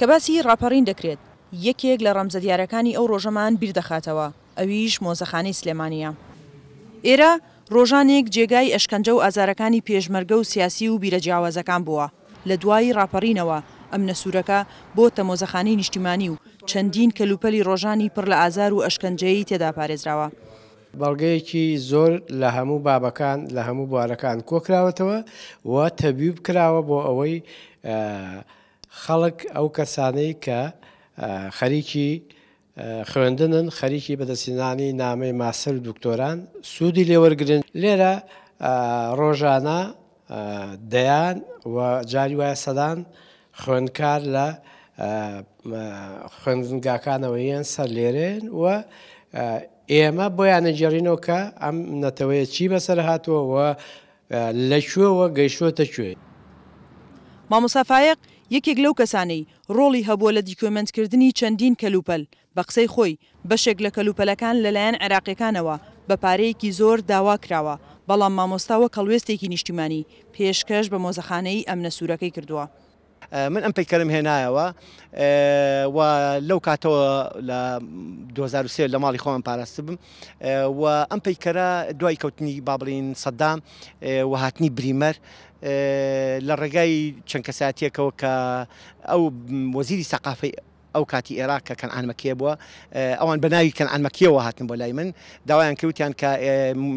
کە باسی ڕاپەڕین دەکرێت یەکێک لە ڕەمزە دیارەکانی ئەو ڕۆژەمان بیردەخاتەوە ئەویش مۆزەخانەی سلێمانە ئێرە ڕۆژانێک جێگای ئەشکەنجە و ئازارەکانی پێشمەرگە و سیاسی و بیرەجیاوازەکان بووە لە دوایی ڕاپەڕینەوە ئەم نەسوورەکە بۆ تەمۆزەخانی نیشتیمانی و چەندین کەلوپەلی ڕۆژانی پڕ لە ئازار و ئەشکەنجەی تێدا پارێزراوە. بەڵگەیەکی زۆر لە هەموو بابەکان لە هەموو بوارەکان کۆکراوەتەوە و تەبیب کراوە بۆ ئەوەی خەڵک ئەو کەسانەی کە خەریکی خوێندنن خەریکی بەدەسینانی نامەی ماسەر دکتۆران سوودی لێوەرگن لێرە ڕۆژانە دەیان و جاری وایە سەدان خوێندکار لە خوێندنگاکانەوەیان سەر لێرێن وە ئێمە بۆیان نەجێڕینەوە کە ئەم نەتەوەیە چی بەسەر هاتووەوە لەکوێوە گەیشتە کوێ. مامۆسافایق یەکێک لەو کەسانەی ڕۆڵی هەبووە لە دیکۆمنتکردنی چەندین کەلوپەل بە قسەی خۆی بەشێک لە کەلوپەلەکان لەلایەن عراقیەکانەوە بە پارەیەکی زۆر داوا کراوە بەڵام مامۆستاوە کەڵوێستێکی نیشتیمانی پێشکەش بە مۆزەخانەی ئەمنە سوورەکەی کردووە. من ئەم پیکەرم هێنایەوە و لەو کاتەوە لە 2023 لە ماڵی خۆم پاراست بم و ئەم پیکەرە دوای کەوتنی بابلین سەدام و هاتنی بریمەر لە ڕێگای چەند کەساتیەکەوە کە ئەو وەزیری سەقافی او كاتي ئێراق كان عن ئانمەکێ او ان بناي كان عن هاتن هات لای من داوایان کەوتیان کە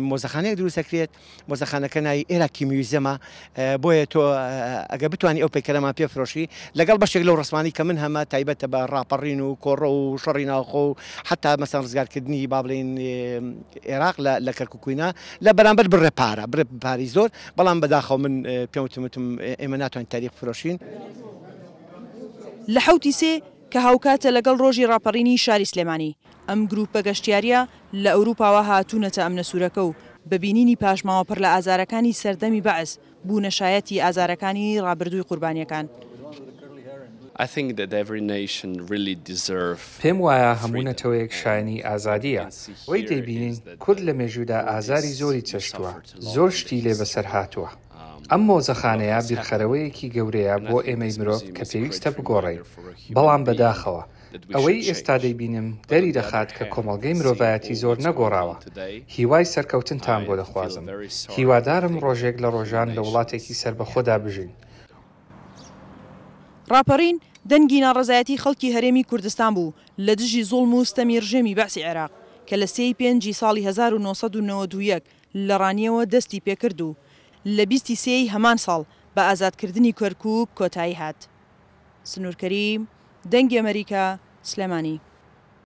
مۆزەخانەیە دروستەکرێت مۆزەخانەکە ناوی عێراکی میوزەمە بۆیە تۆ ئەگە بتانی ئەو او پێفرۆشی لەگەڵ بەشێک لەو ڕسمانی کە من هەمە تایبەتە بە ڕاپەڕین و کۆڕە و شەڕی ناوخۆ و حتا مەسان ڕزگارکردنی با بڵین عێراق لە کەرککوینە لە بەرامبەر بڕێ پارە بڕێ پاری من پێوتمتم ئێمە ناتوان تاریخ فرۆشین. لە حوتی کە هاوکاتە لەگەڵ ڕۆژی ڕاپەڕینی شاری سلێمانی ئەم گروپە گەشتیاریە لە ئەوروپاوە هاتوونەتە ئەم نەسوورەکە و ببینینی پاشماوە پڕ لە ئازارەکانی سەردەمی بەعز بوو نەشایەتی ئازارەکانی ڕابردووی قوربانیەکان. پێم وایە هەمونەتەوەیەک شایانی ئازادیە وی دەیبینین کورد لە مێژودا ئازاری زۆری چەشتووە زۆر شتی لێ بەسەر هاتووە ئەم مۆزەخانەیە بیرخەرەوەیەکی گەورەیە بۆ ئێمەی مرۆڤ کە پێویستە بگۆڕین بەڵام بەداخەوە ئەوەی ئێستا دەیبینم دەری دەخات کە کۆمەلگەی مرۆڤایەتی زۆر نەگۆڕاوە هیوای سەرکەوتنتان بۆ دەخوازم هیوادارم ڕۆژێک لە ڕۆژان لە وڵاتێکی سربەخۆدا بژین ڕاپەڕین دەنگی ناڕزایەتی خەڵکی هەرێمی کوردستان بوو لە دژی زۆڵم و ستەمی ڕژێمی بەسی عێراق کە لە سی پێنجی ساڵی 1992 لە ڕانیەوە دەستی پێکرد و لە بیستی سێی هەمان ساڵ بە ئازادکردنی کەرکک کۆتایی هات سنوورکەریم دەنگی ئەمریکا سلێمانی